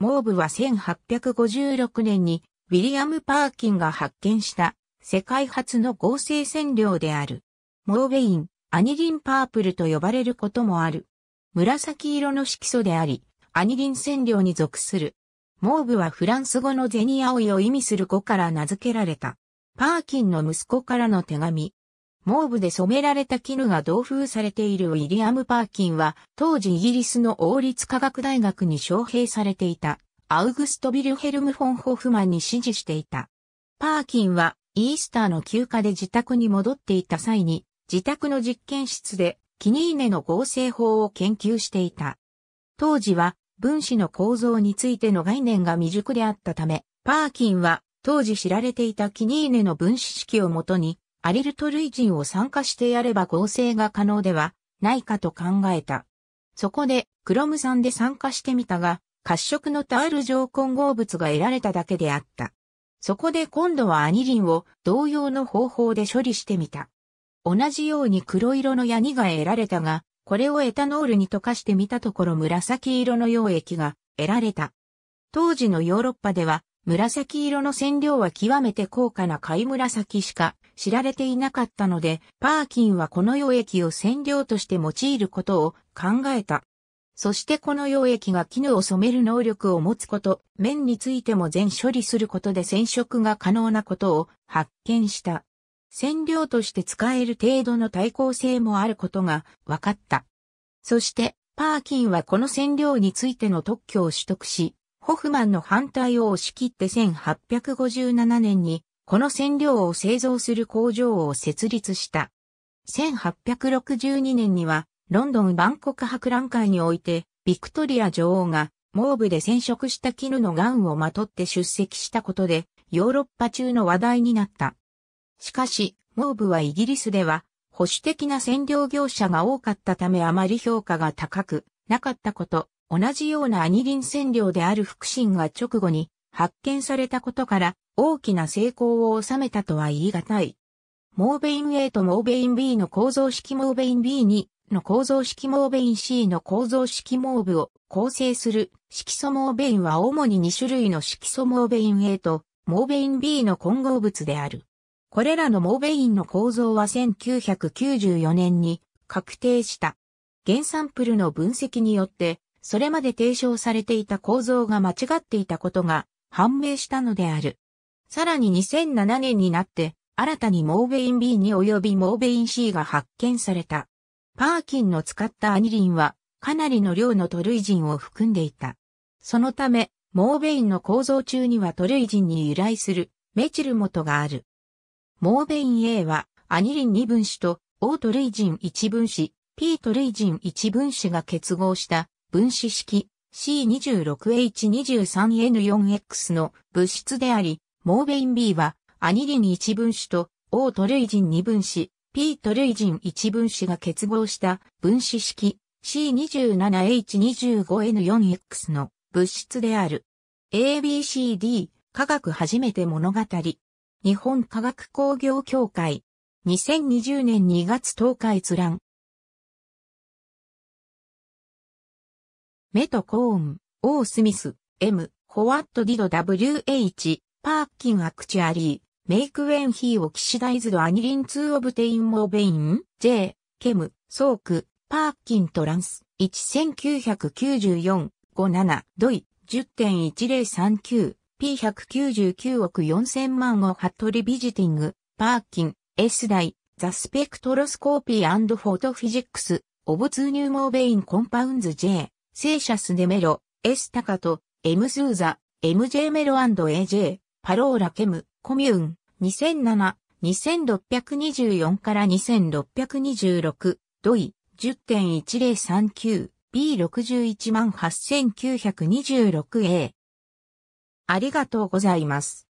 モーブは1856年にウィリアム・パーキンが発見した世界初の合成染料である。モーベイン、アニリンパープルと呼ばれることもある。紫色の色素であり、アニリン染料に属する。モーブはフランス語のゼニアオイを意味する語から名付けられた。パーキンの息子からの手紙、毛布で染められた絹が同封されているウィリアム・パーキンは、当時イギリスの王立科学大学に招聘されていた、アウグスト・ビルヘルム・フォン・ホフマンに指示していた。パーキンは、イースターの休暇で自宅に戻っていた際に、自宅の実験室で、キニーネの合成法を研究していた。当時は、分子の構造についての概念が未熟であったため、パーキンは、当時知られていたキニーネの分子式をもとに、アリルト類人を参加してやれば合成が可能ではないかと考えた。そこで、クロム酸で酸化してみたが、褐色のタール状混合物が得られただけであった。そこで今度はアニリンを同様の方法で処理してみた。同じように黒色のヤニが得られたが、これをエタノールに溶かしてみたところ紫色の溶液が得られた。当時のヨーロッパでは紫色の染料は極めて高価な貝紫しか知られていなかったので、パーキンはこの溶液を染料として用いることを考えた。そしてこの溶液が絹を染める能力を持つこと、面についても全処理することで染色が可能なことを発見した。染料として使える程度の耐抗性もあることが分かった。そして、パーキンはこの染料についての特許を取得し、ホフマンの反対を押し切って1857年にこの染料を製造する工場を設立した。1862年には、ロンドン万国博覧会において、ビクトリア女王が、モーブで染色した絹のガウンをまとって出席したことで、ヨーロッパ中の話題になった。しかし、モーブはイギリスでは、保守的な染料業者が多かったためあまり評価が高くなかったこと、同じようなアニリン染料である福神が直後に発見されたことから大きな成功を収めたとは言い難い。モーベイン A とモーベイン B の構造式モーベイン B2 の構造式モーベイン C の構造式モーブを構成する色素モーベインは主に2種類の色素モーベイン A とモーベイン B の混合物である。これらのモーベインの構造は1994年に確定した。原サンプルの分析によって、それまで提唱されていた構造が間違っていたことが判明したのである。さらに2007年になって、新たにモーベイン b に及びモーベイン C が発見された。パーキンの使ったアニリンは、かなりの量のトルイジンを含んでいた。そのため、モーベインの構造中にはトルイジンに由来するメチル元がある。モーベイン A は、アニリン2分子と O トルイジン1分子、P トルイジン1分子が結合した分子式 C26H23N4X の物質であり、モーベイン B はアニリン1分子と O トルイジン2分子、P トルイジン1分子が結合した分子式 C27H25N4X の物質である。ABCD 科学初めて物語。日本科学工業協会。2020年2月10日閲覧。メト・コーン、オー・スミス、M、ホワット・ディド・ WH、パーキン・アクチュアリー、メイク・ウェン・ヒー・オキシダイズド・アニリン・ツー・オブテイン・モーベイン、J、ケム、ソーク、パーキン・トランス、1994、57、ドイ、10.1039、P199 億4000万をハットリビジティング、パーキン、S 大、ザ・スペクトロスコーピーフォートフィジックス、オブツーニューモーベイン・コンパウンズ J、セーシャス・デ・メロ、エス・タカト、エム・スーザ、MJ メロ &AJ、パローラ・ケム、コミューン、2007、2624から2626、ドイ、10.1039、B61 8926A。ありがとうございます。